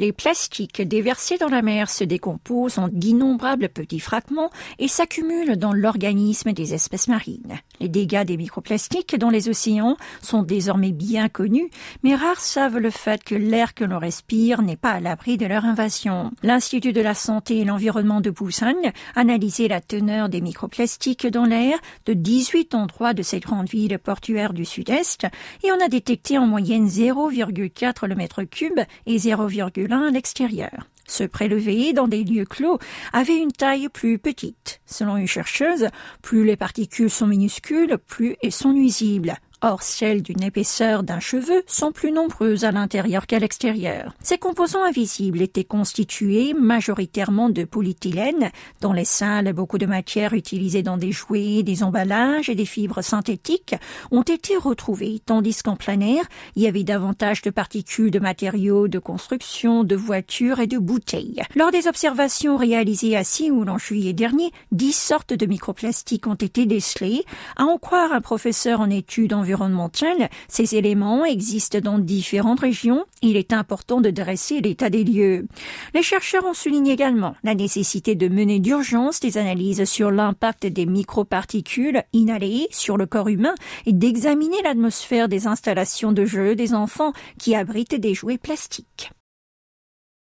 Les plastiques déversés dans la mer se décomposent en d'innombrables petits fragments et s'accumulent dans l'organisme des espèces marines. Les dégâts des microplastiques dans les océans sont désormais bien connus, mais rares savent le fait que l'air que l'on respire n'est pas à l'abri de leur invasion. L'Institut de la santé et l'environnement de Busan analysé la teneur des microplastiques dans l'air de 18 endroits de ces grandes villes portuaires du sud-est et on a détecté en moyenne 0,4 le mètre cube et 0,1 à l'extérieur. Se prélever dans des lieux clos avait une taille plus petite. Selon une chercheuse, plus les particules sont minuscules, plus elles sont nuisibles or celles d'une épaisseur d'un cheveu, sont plus nombreuses à l'intérieur qu'à l'extérieur. Ces composants invisibles étaient constitués majoritairement de polythylène, Dans les salles, beaucoup de matières utilisées dans des jouets, des emballages et des fibres synthétiques ont été retrouvées, tandis qu'en plein air, il y avait davantage de particules de matériaux de construction, de voitures et de bouteilles. Lors des observations réalisées à Séoul en juillet dernier, dix sortes de microplastiques ont été décelées, à en croire un professeur en études en ces éléments existent dans différentes régions. Il est important de dresser l'état des lieux. Les chercheurs ont souligné également la nécessité de mener d'urgence des analyses sur l'impact des microparticules inhalées sur le corps humain et d'examiner l'atmosphère des installations de jeux des enfants qui abritent des jouets plastiques.